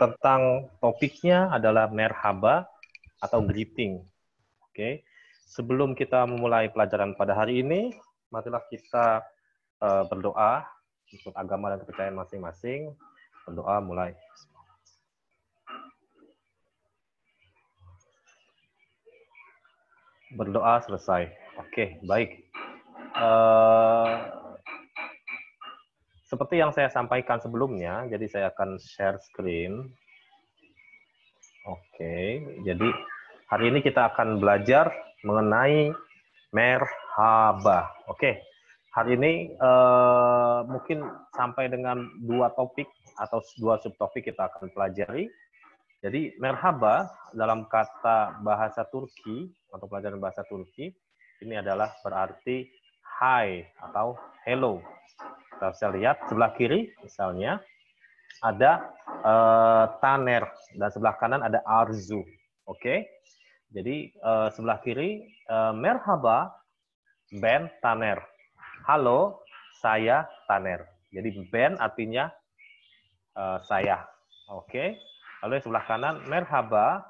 tentang topiknya adalah merhaba atau hmm. greeting. Oke. Okay. Sebelum kita memulai pelajaran pada hari ini, marilah kita uh, berdoa untuk agama dan kepercayaan masing-masing. Berdoa mulai. Berdoa selesai. Oke, okay, baik. Uh, seperti yang saya sampaikan sebelumnya, jadi saya akan share screen. Oke, jadi hari ini kita akan belajar mengenai merhaba. Oke, hari ini eh, mungkin sampai dengan dua topik atau dua subtopik kita akan pelajari. Jadi merhaba dalam kata bahasa Turki atau pelajaran bahasa Turki ini adalah berarti hi atau hello. Kita bisa lihat sebelah kiri misalnya ada uh, eh, taner dan sebelah kanan ada arzu. Oke. Okay? Jadi uh, sebelah kiri uh, merhaba ben taner. Halo, saya taner. Jadi ben artinya uh, saya. Oke. Okay? Lalu yang sebelah kanan merhaba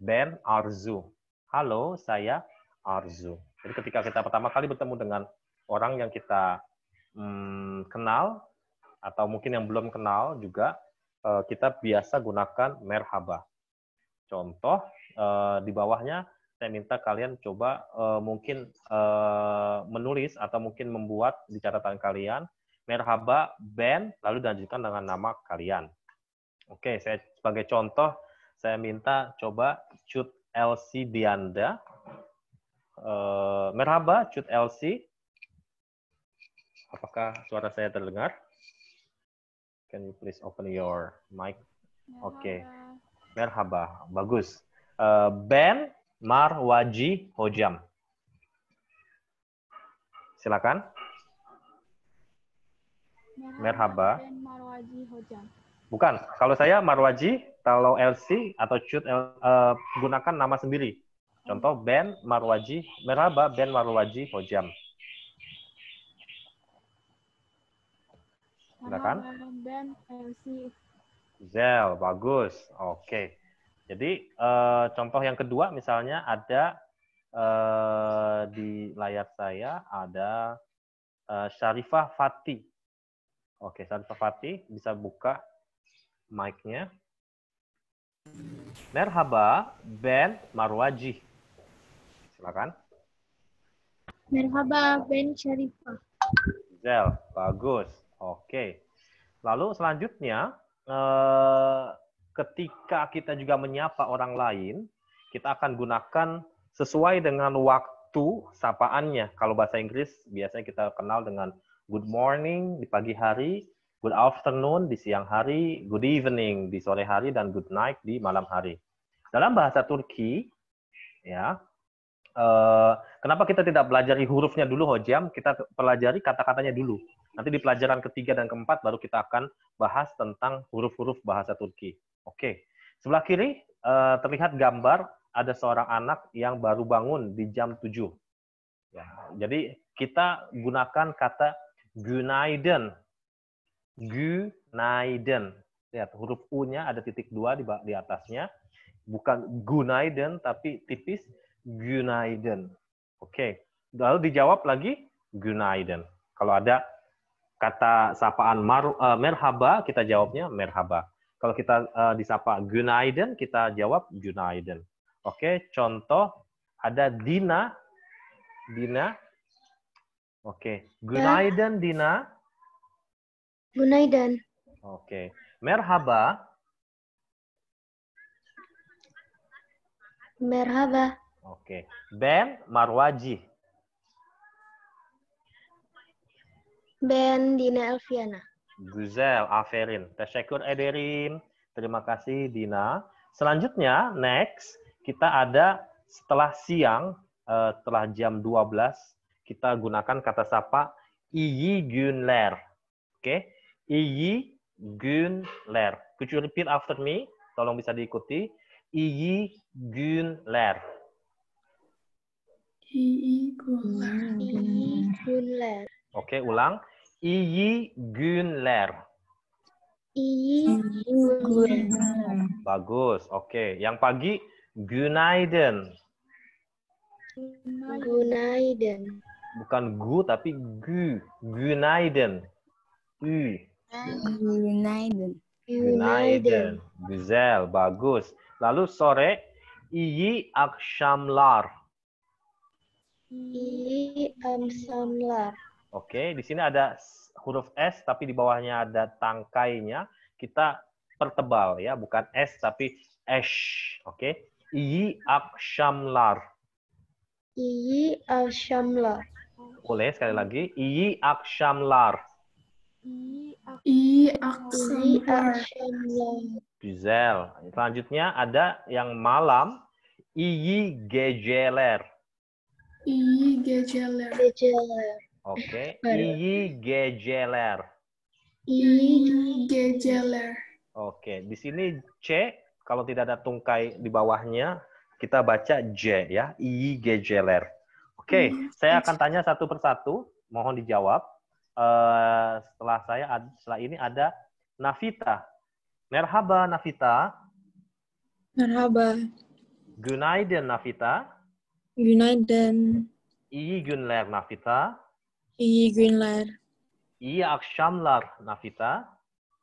ben arzu. Halo, saya arzu. Jadi ketika kita pertama kali bertemu dengan orang yang kita hmm, kenal atau mungkin yang belum kenal juga eh, kita biasa gunakan merhaba. Contoh eh, di bawahnya saya minta kalian coba eh, mungkin eh, menulis atau mungkin membuat di catatan kalian merhaba band lalu dilanjutkan dengan nama kalian. Oke, saya sebagai contoh saya minta coba cut LC Dianda. Uh, merhaba cut LC Apakah suara saya terdengar? Can you please open your mic? Oke. Okay. Merhaba. Bagus. Uh, ben Marwaji Hojam. Silakan. Merhaba. Ben Marwaji Hojam. Bukan. Kalau saya Marwaji, kalau LC atau cut uh, gunakan nama sendiri. Oh. Contoh Ben Marwaji, Merhaba Ben Marwaji Hojam. silakan. Dan MC. Zel, bagus. Oke. Okay. Jadi uh, contoh yang kedua misalnya ada uh, di layar saya ada uh, Syarifah Fati. Oke, okay, Syarifah Fati bisa buka mic-nya. Merhaba Ben Marwaji. Silakan. Merhaba Ben Syarifah. Zel, bagus. Oke. Lalu selanjutnya, eh, ketika kita juga menyapa orang lain, kita akan gunakan sesuai dengan waktu sapaannya. Kalau bahasa Inggris biasanya kita kenal dengan good morning di pagi hari, good afternoon di siang hari, good evening di sore hari, dan good night di malam hari. Dalam bahasa Turki, ya, eh, kenapa kita tidak belajar hurufnya dulu, Hojam? Kita pelajari kata-katanya dulu. Nanti di pelajaran ketiga dan keempat baru kita akan bahas tentang huruf-huruf bahasa Turki. Oke, sebelah kiri eh, terlihat gambar ada seorang anak yang baru bangun di jam 7. Ya, jadi kita gunakan kata günaydın. Günaydın. Lihat, huruf U-nya ada titik dua di, di atasnya. Bukan Günaydın tapi tipis Günaydın. Oke. Lalu dijawab lagi Günaydın. Kalau ada kata sapaan mar, uh, merhaba kita jawabnya merhaba. Kalau kita uh, disapa gunaiden kita jawab gunaiden. Oke, contoh ada Dina Dina Oke, gunaiden Dina Gunaiden. Oke. Merhaba. Merhaba. Oke. Ben Marwaji. Ben Dina Elviana. Guzel, Averin. Tasyakur Ederin. Terima kasih Dina. Selanjutnya, next, kita ada setelah siang, eh, setelah jam 12, kita gunakan kata sapa Iyi Gunler, Oke, okay? Iyi Günler. Could you repeat after me? Tolong bisa diikuti. Iyi Gunler. Iyi Gunler. Iyi Günler. Oke, okay, ulang. Iyi Günler. Iyi Günler. Bagus, oke. Okay. Yang pagi, Gunaiden. Gunaiden. Bukan gu, tapi gu. Gunaiden. Ü. Gunaiden. Gunaiden. Güzel, bagus. Lalu sore, Iyi Akşamlar. Iyi Akşamlar. Oke, di sini ada huruf S tapi di bawahnya ada tangkainya. Kita pertebal ya, bukan S tapi S. Oke. Iyi akshamlar. Iyi akshamlar. Boleh sekali lagi. Iyi akshamlar. Iyi akshamlar. Güzel. Selanjutnya ada yang malam. Iyi gejeler. Iyi gejeler. Gejeler. Oke, okay. Iyi Gejeler. Iyi Gejeler. Oke, okay. di sini C kalau tidak ada tungkai di bawahnya, kita baca J ya, Iyi Gejeler. Oke, okay. hmm. saya akan tanya satu persatu, mohon dijawab. Uh, setelah saya setelah ini ada Navita. Merhaba Navita. Merhaba. Günaydın Navita. Günaydın. İyi günler Navita. İyi günler. İyi akşamlar Nafita.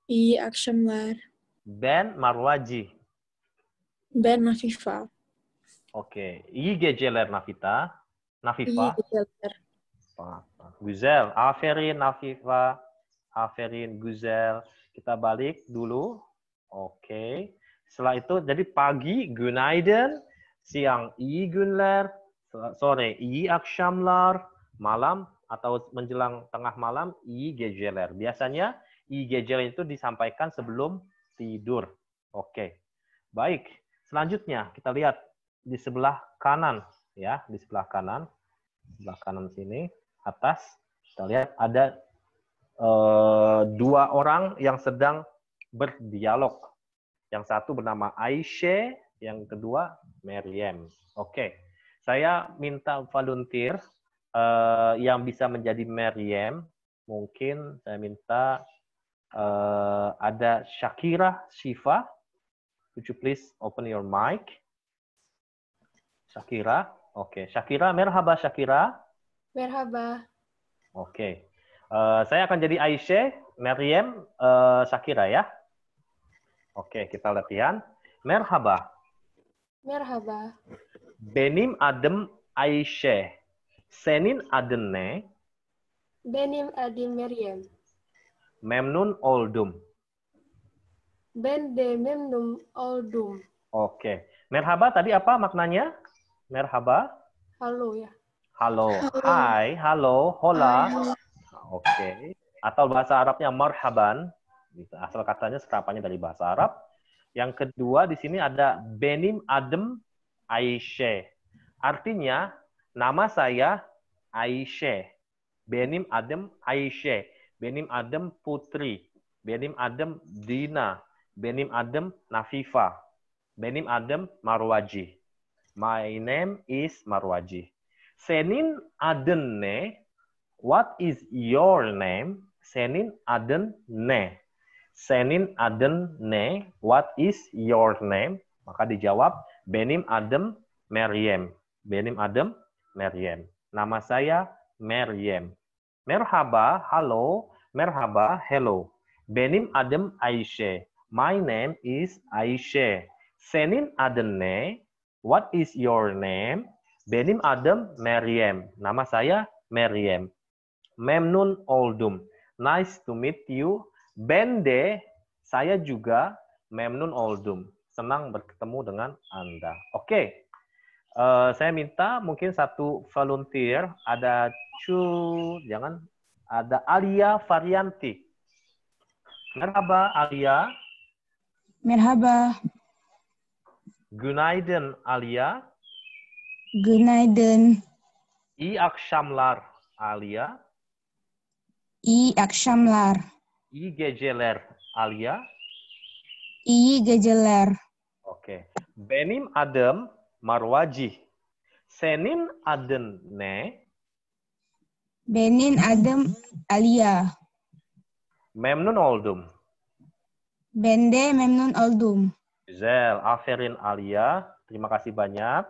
İyi akşamlar. Ben Marwaji. Ben Nafifa. Oke. İyi geceler Nafita. Nafifa. İyi geceler. Güzel. Aferin Nafifa. Aferin Güzel. Kita balik dulu. Oke. Setelah itu jadi pagi Günaydın, siang iyi günler, sore iyi akşamlar, malam atau menjelang tengah malam i IGJLR. Biasanya i IGJLR itu disampaikan sebelum tidur. Oke. Baik. Selanjutnya kita lihat di sebelah kanan ya, di sebelah kanan. Sebelah kanan sini atas kita lihat ada e, dua orang yang sedang berdialog. Yang satu bernama Aisyah, yang kedua Maryam. Oke. Saya minta volunteer uh, yang bisa menjadi Maryam mungkin saya minta uh, ada Shakira Shiva could you please open your mic Shakira oke okay. Shakira merhaba Shakira merhaba oke okay. uh, eh, saya akan jadi Aisyah Maryam uh, Shakira ya oke okay, kita latihan merhaba merhaba benim adem Aisyah Senin Adene. Benim Adi Meriem. Memnun oldum. Ben de memnun oldum. Oke. Merhaba tadi apa maknanya? Merhaba? Halo ya. Halo. Hai, halo, hola. Oke. Atau bahasa Arabnya marhaban. Asal katanya serapannya dari bahasa Arab. Yang kedua di sini ada benim adem Aisyah. Artinya Nama saya Aisyah. Benim Adam Aisyah. Benim Adam Putri. Benim Adam Dina. Benim Adam Nafifa. Benim Adam Marwaji. My name is Marwaji. Senin ne? What is your name? Senin ne? Senin ne? What is your name? Maka dijawab Benim Adem Maryam. Benim Adem Maryam. Nama saya Maryam. Merhaba, halo. Merhaba, hello. Benim adım Ayşe. My name is Ayşe. Senin adın ne? What is your name? Benim adım Meryem. Nama saya Meryem. Memnun oldum. Nice to meet you. Ben de saya juga Memnun oldum. Senang bertemu dengan Anda. Oke. Okay. Uh, saya minta mungkin satu volunteer ada Cu, jangan ada Alia Varianti. Merhaba Alia. Merhaba. Gunaiden Alia. Gunaiden. İyi akşamlar Alia. İyi akşamlar. İyi geceler Alia. İyi geceler. Oke. Okay. Benim Adam. Marwaji, Senin adem ne. Benin adem alia. Memnun oldum. Bende memnun oldum. Zel, aferin alia. Terima kasih banyak.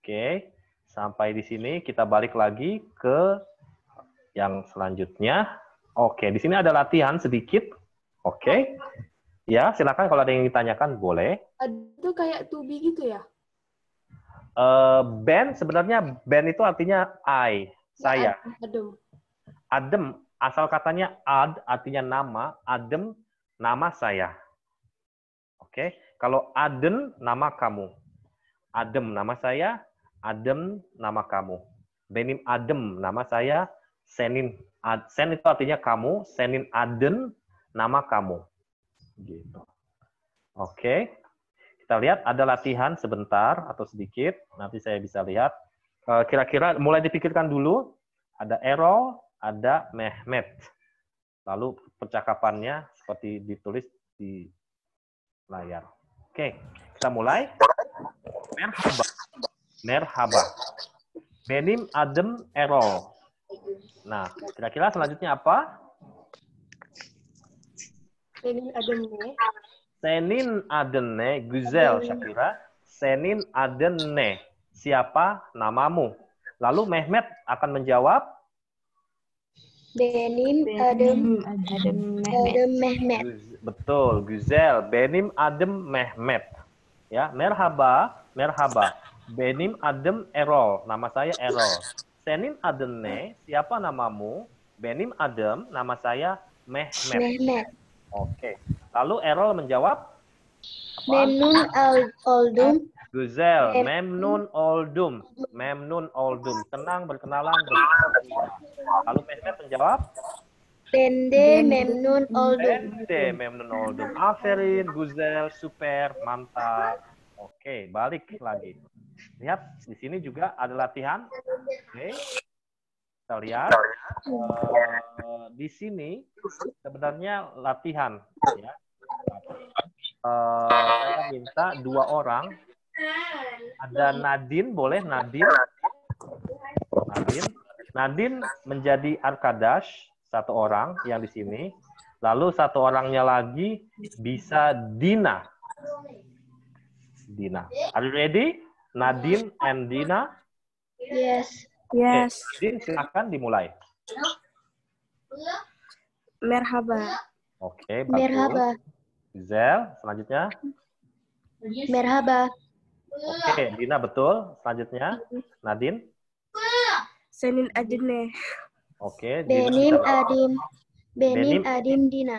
Oke, sampai di sini kita balik lagi ke yang selanjutnya. Oke, di sini ada latihan sedikit. Oke. Ya, silakan kalau ada yang ditanyakan boleh. Itu kayak tubi gitu ya? Uh, eh, ben sebenarnya ben itu artinya I, ya, saya. Adem. Adem asal katanya ad artinya nama, adem nama saya. Oke, okay? kalau aden nama kamu. Adem nama saya, adem nama kamu. Benim adem nama saya, senin ad, sen itu artinya kamu, senin aden nama kamu. Gitu. Oke. Okay kita lihat ada latihan sebentar atau sedikit, nanti saya bisa lihat. Eh, kira-kira mulai dipikirkan dulu, ada Errol, ada Mehmet. Lalu percakapannya seperti ditulis di layar. Oke, kita mulai. Merhaba. Merhaba. Benim Adem Errol. Nah, kira-kira selanjutnya apa? Benim Adem Senin Adene Guzel Shakira. Senin Adene. Siapa namamu? Lalu Mehmet akan menjawab. Benim Adem Adem Mehmet. Betul, Guzel. Benim Adem Mehmet. Ya, merhaba, merhaba. Benim Adem Erol. Nama saya Erol. Senin Adene, siapa namamu? Benim Adem, nama saya Mehmet. Mehmet. Oke. Okay. Lalu Errol menjawab? Memnun Oldum. Guzel, Memnun Oldum. Memnun Oldum. Tenang berkenalan. Lalu Mehmet menjawab? Bende Memnun Oldum. Bende Memnun Oldum. Aferin, Guzel, super, mantap. Oke, balik lagi. Lihat, di sini juga ada latihan. Oke. Kita lihat uh, di sini sebenarnya latihan. Ya. Uh, saya minta dua orang. Ada Nadine, boleh Nadine? Nadine. Nadine menjadi Arkadash satu orang yang di sini. Lalu satu orangnya lagi bisa Dina. Dina. Are you ready? Nadine and Dina? Yes. Yes. Okay. Jadi silakan dimulai. Merhaba. Oke, okay, bagus. Merhaba. Zel, selanjutnya. Merhaba. Oke, okay, Dina betul. Selanjutnya, Nadine. Senin Adine. Oke, okay, Benim Adim. Benim, Benim Adim Dina.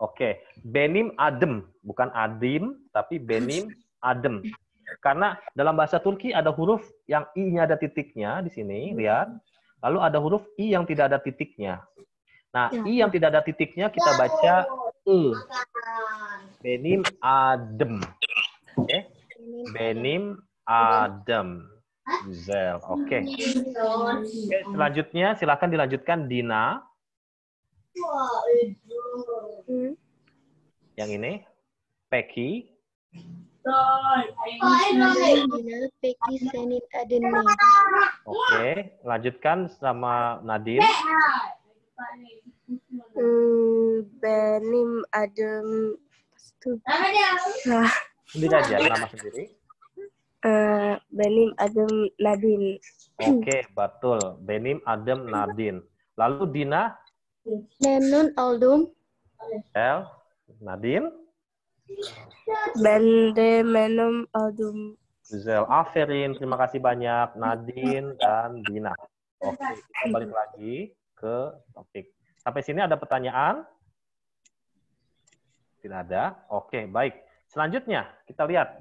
Oke, okay. Benim Adem, bukan Adim, tapi Benim Adem. Karena dalam bahasa Turki ada huruf yang i-nya ada titiknya di sini, hmm. lihat. Lalu ada huruf i yang tidak ada titiknya. Nah, ya. i yang tidak ada titiknya kita ya, baca e. Benim adem. Oke. Okay. Benim adem. Zel. Oke. Okay. okay. Selanjutnya silakan dilanjutkan Dina. Yang ini Peki. Oh, Oke, lanjutkan sama Nadir. Hmm, Benim Adam ah. Sendiri aja, nama sendiri. Eh, Benim Adam Nadin. Oke, betul. Benim Adam Nadin. Lalu Dina? Nenun Aldum. L Nadine. Bende menum adum. Zel Aferin, terima kasih banyak. Nadine dan Dina. Oke, kita balik lagi ke topik. Sampai sini ada pertanyaan? Tidak ada. Oke, baik. Selanjutnya kita lihat.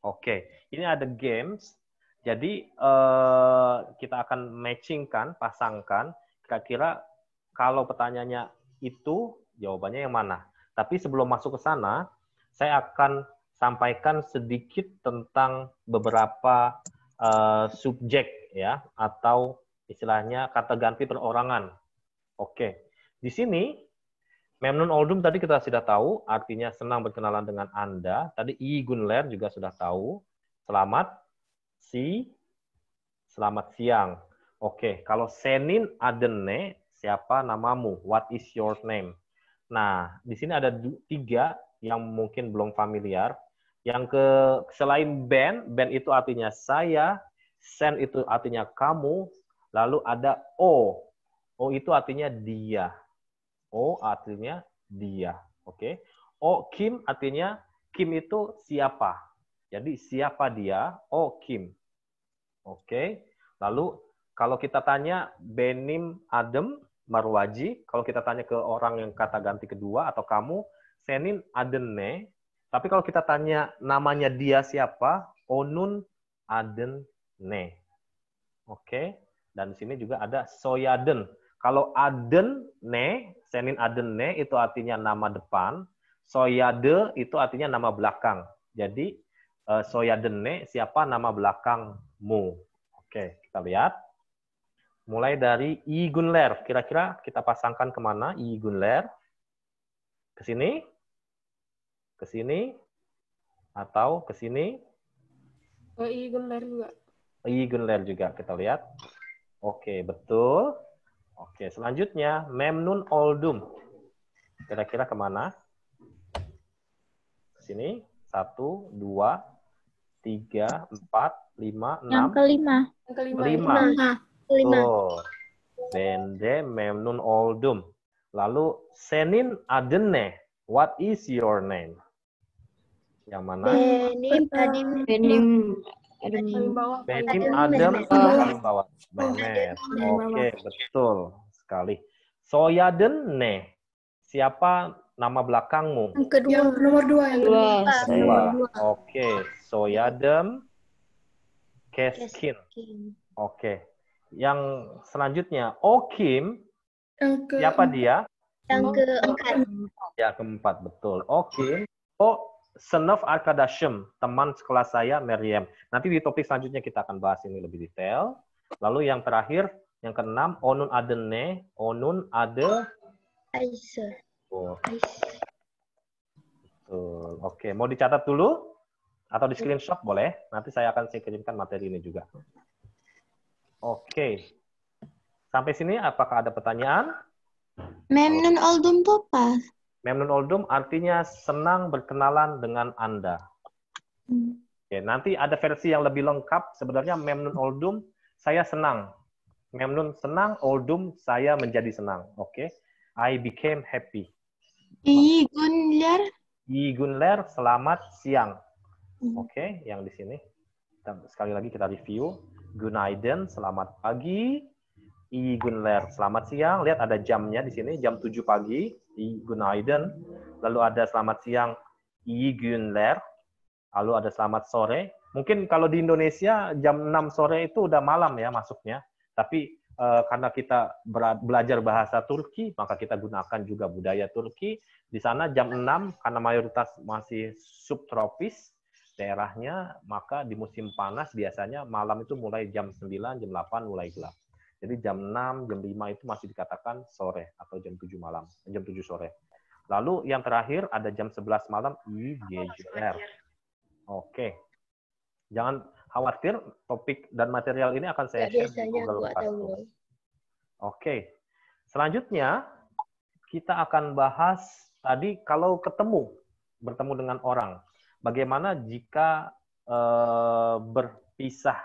Oke, ini ada games. Jadi eh, kita akan matchingkan, pasangkan. Kira-kira kalau pertanyaannya itu, jawabannya yang mana? Tapi sebelum masuk ke sana, saya akan sampaikan sedikit tentang beberapa uh, subjek ya atau istilahnya kata ganti perorangan. Oke. Di sini Memnon Oldum tadi kita sudah tahu artinya senang berkenalan dengan Anda. Tadi I Gunler juga sudah tahu. Selamat si selamat siang. Oke, kalau Senin Adene siapa namamu? What is your name? Nah, di sini ada tiga yang mungkin belum familiar. Yang ke selain band, band itu artinya saya, Sen itu artinya kamu, lalu ada O. O itu artinya dia. O artinya dia. Oke. Okay? O Kim artinya Kim itu siapa. Jadi siapa dia? O Kim. Oke. Okay? Lalu kalau kita tanya Benim Adem Marwaji, kalau kita tanya ke orang yang kata ganti kedua atau kamu, Senin Adene, tapi kalau kita tanya namanya dia siapa, Onun Adene. Oke, dan di sini juga ada Soyaden. Kalau Adene, Senin Adene itu artinya nama depan, Soyade itu artinya nama belakang. Jadi eh, Soyadene siapa nama belakangmu. Oke, kita lihat. Mulai dari Igunler. Kira-kira kita pasangkan kemana Igunler? Ke sini ke sini atau ke sini? Oh, I iya, Gunler juga. Oh, I iya, Gunler juga kita lihat. Oke, betul. Oke, selanjutnya Memnun Oldum. Kira-kira kemana? Ke sini. Satu, dua, tiga, empat, lima, enam. Yang kelima. Yang kelima. Lima. Kelima. Oh. Ya. Bende Memnun Oldum. Lalu Senin Adene. What is your name? Yang mana? benim denim, benim benim Adam, benim paling bawah. Benim, Oke, betul sekali. Soyaden ne. Siapa nama belakangmu? Yang kedua, yang nomor dua yang kedua. Dua. Oke, soyaden Keskin. Oke. Yang selanjutnya Okim. Siapa dia? Yang keempat. Ya, keempat betul. Okim. O senef arkadashim, teman sekolah saya Meriem. Nanti di topik selanjutnya kita akan bahas ini lebih detail. Lalu yang terakhir, yang keenam, onun adene, onun ade. Aisa. Oh. Betul. Oke, mau dicatat dulu? Atau di screenshot boleh? Nanti saya akan saya kirimkan materi ini juga. Oke. Sampai sini apakah ada pertanyaan? Memnon oldum topas. Memnon Oldum artinya senang berkenalan dengan Anda. Oke, nanti ada versi yang lebih lengkap. Sebenarnya Memnon Oldum, saya senang. Memnon senang, Oldum, saya menjadi senang. Oke, I became happy. Iyi Gunler. Iyi Gunler, selamat siang. Hmm. Oke, yang di sini. Sekali lagi kita review. Gunaiden, selamat pagi. I Gunler. Selamat siang. Lihat ada jamnya di sini, jam 7 pagi. I Gunaiden. Lalu ada selamat siang I Gunler. Lalu ada selamat sore. Mungkin kalau di Indonesia jam 6 sore itu udah malam ya masuknya. Tapi e, karena kita belajar bahasa Turki, maka kita gunakan juga budaya Turki. Di sana jam 6 karena mayoritas masih subtropis, daerahnya, maka di musim panas biasanya malam itu mulai jam 9, jam 8 mulai gelap. Jadi jam 6, jam 5 itu masih dikatakan sore atau jam 7 malam, eh, jam 7 sore. Lalu yang terakhir ada jam 11 malam IGJR. Oke. Jangan khawatir topik dan material ini akan saya share di Google Classroom. Oke. Selanjutnya kita akan bahas tadi kalau ketemu bertemu dengan orang, bagaimana jika uh, berpisah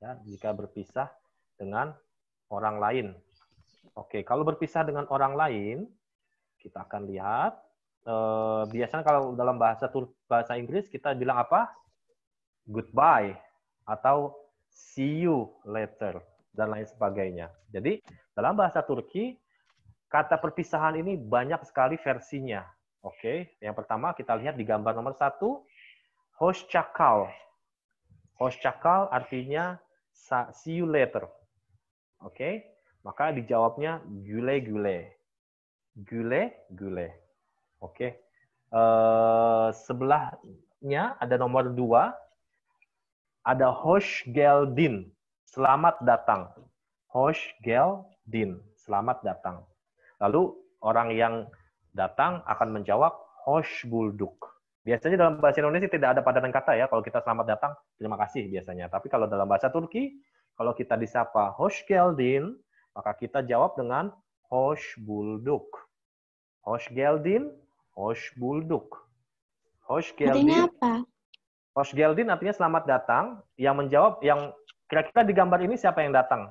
ya, jika berpisah dengan orang lain. Oke, kalau berpisah dengan orang lain, kita akan lihat. Eh, biasanya kalau dalam bahasa bahasa Inggris kita bilang apa? Goodbye atau see you later dan lain sebagainya. Jadi dalam bahasa Turki kata perpisahan ini banyak sekali versinya. Oke, yang pertama kita lihat di gambar nomor satu, hoşçakal. Hoşçakal artinya see you later. Oke? Maka dijawabnya gule gule. Gule gule. Oke. Eh, sebelahnya ada nomor dua. Ada Hosh Geldin. Selamat datang. Hosh Geldin. Selamat datang. Lalu orang yang datang akan menjawab Hosh Bulduk. Biasanya dalam bahasa Indonesia tidak ada padanan kata ya. Kalau kita selamat datang, terima kasih biasanya. Tapi kalau dalam bahasa Turki, kalau kita disapa Hoshgeldin geldin, maka kita jawab dengan Hoshbulduk. bulduk. Hoshbulduk. geldin, Hosh bulduk. Hosh geldin. Artinya apa? geldin artinya selamat datang. Yang menjawab, yang kira-kira di gambar ini siapa yang datang?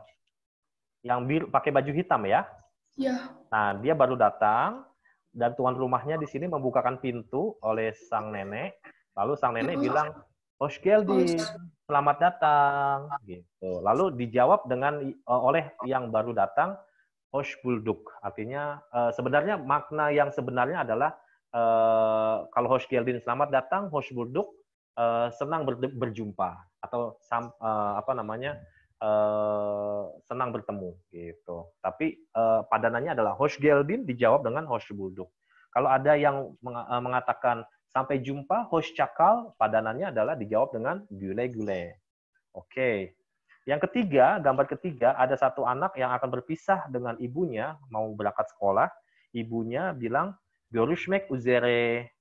Yang biru, pakai baju hitam ya? Iya. Nah, dia baru datang dan tuan rumahnya di sini membukakan pintu oleh sang nenek. Lalu sang nenek bilang, Coach Geldi, selamat datang. Gitu. Lalu dijawab dengan eh, oleh yang baru datang, Coach Bulduk. Artinya eh, sebenarnya makna yang sebenarnya adalah eh, kalau Coach Geldi selamat datang, Coach Bulduk senang berjumpa atau apa namanya senang bertemu gitu. Tapi padanannya adalah Hosh Geldin dijawab dengan Hosh Bulduk. Kalau ada yang mengatakan Sampai jumpa, host cakal, padanannya adalah dijawab dengan gule-gule. Oke. Okay. Yang ketiga, gambar ketiga, ada satu anak yang akan berpisah dengan ibunya, mau berangkat sekolah. Ibunya bilang, gorushmek uzere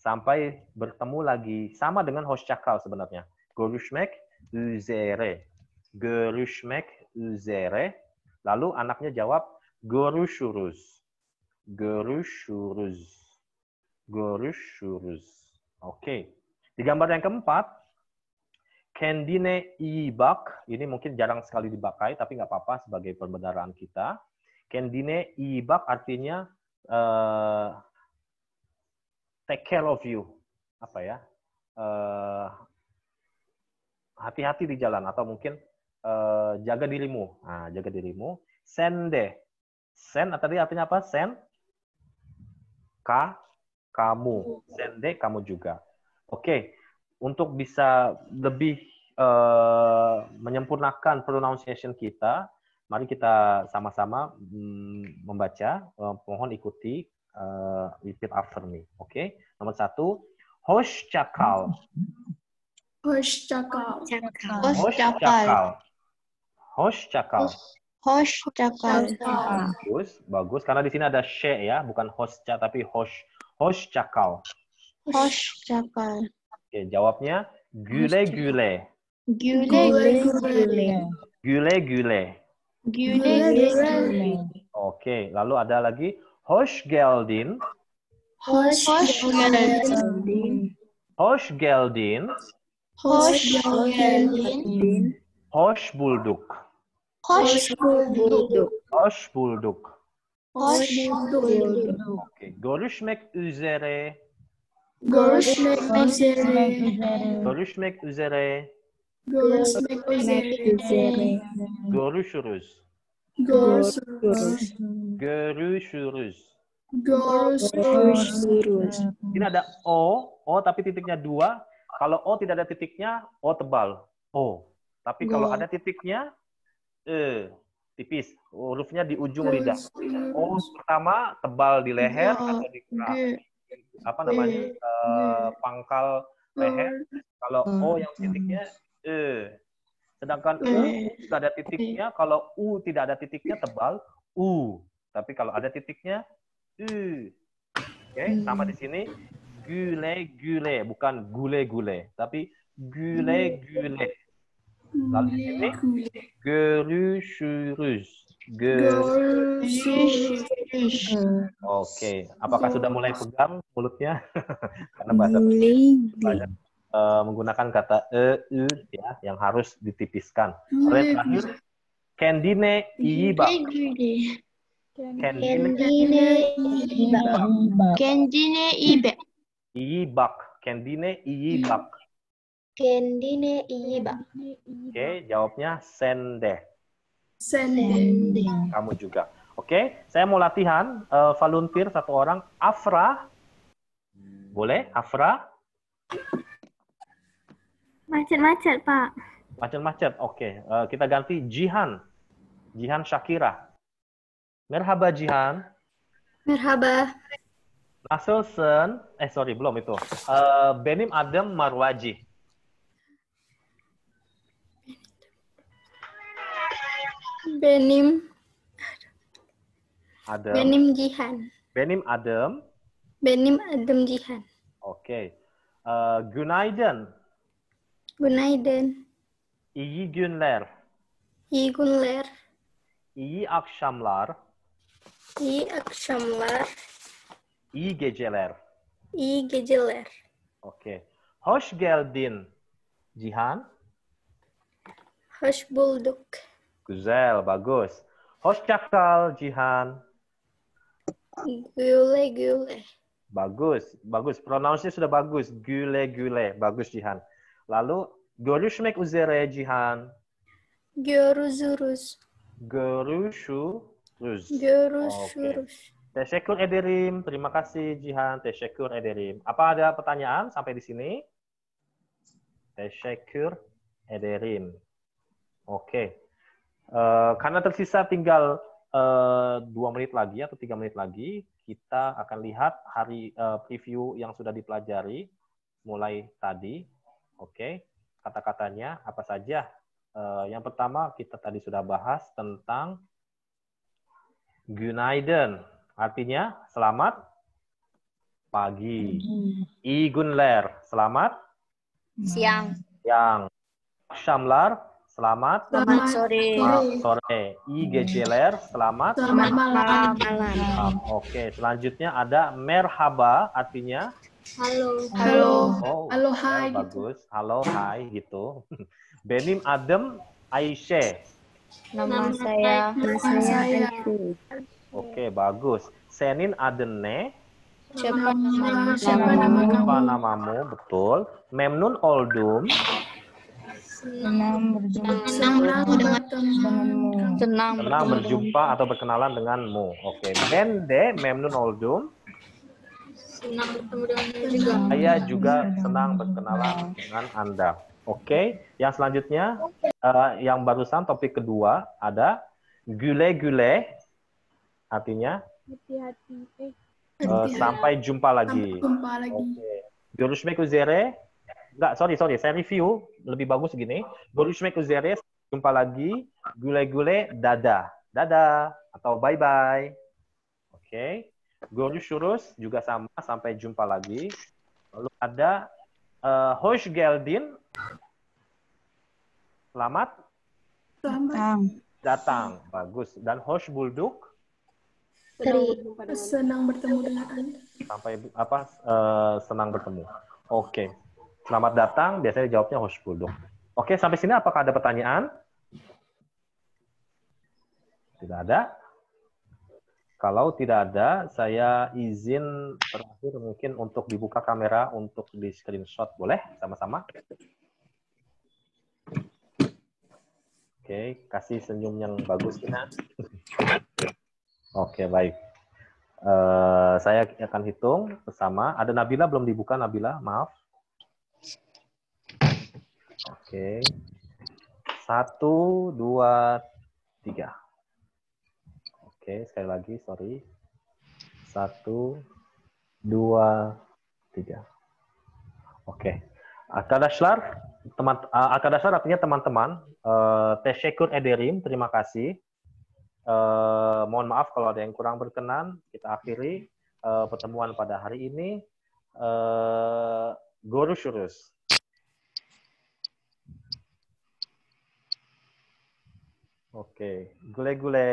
Sampai bertemu lagi. Sama dengan host cakal sebenarnya. gorushmek uzere gorushmek uzere Lalu anaknya jawab, gorushurus gorushurus Görüşürüz. Oke. Di gambar yang keempat, Kendine ibak. Ini mungkin jarang sekali dipakai, tapi nggak apa-apa sebagai perbendaraan kita. Kendine ibak artinya uh, take care of you. Apa ya? Eh, hati-hati uh, di jalan atau mungkin uh, jaga dirimu. Nah, jaga dirimu. Sende. Sen tadi artinya apa? Sen. Ka kamu, iya. sende kamu juga. Oke, okay. untuk bisa lebih uh, menyempurnakan pronunciation kita, mari kita sama-sama mm, membaca. Uh, mohon ikuti uh, repeat after me. Oke, okay? nomor satu, hosh cakal. Hosh cakal. Hosh cakal. Hosh cakal. Hosh cakal. Bagus, bagus. Karena di sini ada she ya, bukan host tapi hosh Hosh cakal. Hosh cakal. Oke, jawabnya gule gule. Gule gule. Gule gule. Gule gule. Oke, lalu ada lagi Hosh geldin. Hosh geldin. Hosh geldin. Hosh geldin. Hosh bulduk. Hosh bulduk. Hosh bulduk. Hoş bulduk. Okay. Görüşmek üzere. Görüşmek, üzere. üzere. Görüşmek üzere. Görüşmek üzere. Görüşürüz. Görüşürüz. Görüşürüz. Görüşürüz. Ini ada O, O tapi titiknya dua. Kalau O tidak ada titiknya, O tebal. O. Tapi kalau ada titiknya, E tipis. Hurufnya di ujung lidah. O oh, pertama tebal di leher oh, atau di kerah. Apa namanya? Uh, pangkal leher. Kalau O oh. yang titiknya E. Sedangkan U tidak ada titiknya. Kalau U tidak ada titiknya tebal. U. Tapi kalau ada titiknya, e Oke, okay? Hmm. sama di sini. Gule, gule. Bukan gule, gule. Tapi hmm. gule, gule. La ligne Geruchurus. Oke. Apakah sudah mulai pegang mulutnya? Karena bahasa banyak uh, menggunakan kata e, e ya, yang harus ditipiskan. Red terakhir. Kendine iiba. Kendine iiba. Kendine iiba. Iibak. Kendine iibak kendine iba. Oke, jawabnya sende. sende. Kamu juga. Oke, saya mau latihan uh, volunteer satu orang. Afra, boleh? Afra? Macet-macet, Pak. Macet-macet, oke. Eh, kita ganti Jihan. Jihan Shakira. Merhaba, Jihan. Merhaba. Nasilsen, eh sorry, belum itu. Uh, Benim Adem Marwaji. Benim Adem. Benim Jihan. Benim adım. Benim adım Cihan. Okey. Ee, günaydın. Günaydın. İyi günler. İyi günler. İyi akşamlar. İyi akşamlar. İyi geceler. İyi geceler. Okey. Hoş geldin Jihan. Hoş bulduk. Guzel bagus. Host Cakal, Jihan. Gule gule. Bagus, bagus. Pronounsnya sudah bagus. Gule gule. Bagus Jihan. Lalu Gorushmek Uzere, Jihan. Goruzurus. Gorushurus. Gorushurus. Okay. Tesekur ederim. Terima kasih Jihan. Tesekur ederim. Apa ada pertanyaan sampai di sini? Tesekur ederim. Oke. Okay. Eh, karena tersisa tinggal eh, dua uh, menit lagi atau tiga menit lagi, kita akan lihat hari uh, preview yang sudah dipelajari mulai tadi. Oke, okay. kata-katanya apa saja? Uh, yang pertama kita tadi sudah bahas tentang Gunaiden, artinya selamat pagi. Igunler, selamat siang. Siang. Shamlar, Selamat, selamat sore. E selamat sore. IGC selamat, selamat malam. malam. Oke, selanjutnya ada merhaba artinya halo. Halo. Oh, halo ya, hai gitu. bagus. gitu. Halo hai gitu. Benim Adem Aisyah. Nama, Nama saya Nama saya Oke, bagus. Senin Adene. Siapa, siapa, siapa, siapa namamu? Siapa namamu? Betul. Memnun Oldum. Senang berjumpa. Senang bertemu denganmu. Senang berjumpa atau berkenalan denganmu. Oke. Okay. Mende memnun oldum. Senang bertemu denganmu juga. Saya juga senang berkenalan dengan Anda. Oke, okay. yang selanjutnya uh, yang barusan topik kedua ada gule-gule artinya hati-hati. Eh. Uh, sampai jumpa lagi. Sampai jumpa lagi. Oke. Okay enggak, sorry, sorry. Saya review, lebih bagus gini. Gorushme kuzeres, jumpa lagi. Gule-gule, dada dada Atau bye-bye. Oke. Okay. Gorushurus juga sama, sampai jumpa lagi. Lalu ada uh, eh, Hosh Geldin. Selamat. Selamat. Datang. Bagus. Dan Hosh Bulduk. Senang bertemu dengan Anda. Sampai apa? Uh, senang bertemu. Oke. Okay selamat datang, biasanya jawabnya husbuluk. Oke, sampai sini apakah ada pertanyaan? Tidak ada. Kalau tidak ada, saya izin terakhir mungkin untuk dibuka kamera untuk di screenshot boleh sama-sama. Oke, kasih senyum yang bagus Kina. Oke, baik. Uh, saya akan hitung bersama. Ada Nabila belum dibuka Nabila, maaf. Oke. Satu, dua, tiga. Oke, sekali lagi, sorry. Satu, dua, tiga. Oke. Akadashlar, teman, eh, akadashlar artinya teman-teman. Uh, Ederim, terima kasih. Uh, mohon maaf kalau ada yang kurang berkenan. Kita akhiri uh, pertemuan pada hari ini. Uh, Shurus. Oke, gule-gule.